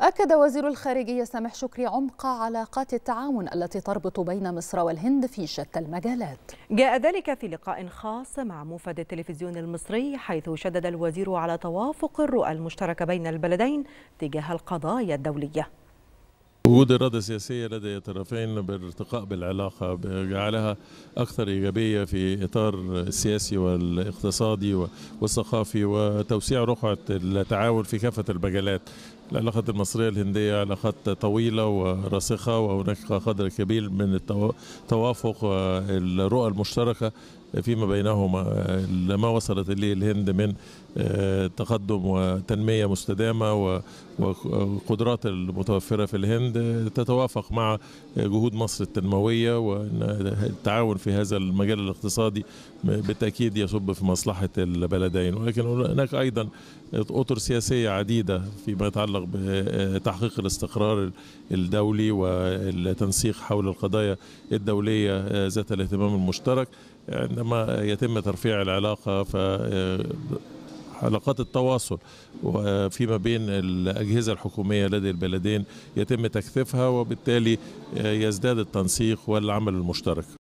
أكد وزير الخارجية سامح شكري عمق علاقات التعاون التي تربط بين مصر والهند في شتى المجالات. جاء ذلك في لقاء خاص مع موفد التلفزيون المصري حيث شدد الوزير على توافق الرؤى المشتركة بين البلدين تجاه القضايا الدولية. وجود إرادة سياسية لدى الطرفين بالارتقاء بالعلاقة بجعلها أكثر إيجابية في إطار السياسي والاقتصادي والثقافي وتوسيع رقعة التعاون في كافة المجالات العلاقات المصرية الهندية علاقات طويلة وراسخة وهناك قدر كبير من التوافق والرؤى المشتركة فيما بينهما لما وصلت اليه الهند من آه، تقدم وتنميه مستدامه والقدرات المتوفرة في الهند تتوافق مع جهود مصر التنموية وان التعاون في هذا المجال الاقتصادي بالتأكيد يصب في مصلحة البلدين ولكن هناك أيضا أطر سياسية عديدة فيما يتعلق بتحقيق الاستقرار الدولي والتنسيق حول القضايا الدولية ذات الاهتمام المشترك عندما يتم ترفيع العلاقة ف علاقات التواصل فيما بين الأجهزة الحكومية لدى البلدين يتم تكثيفها وبالتالي يزداد التنسيق والعمل المشترك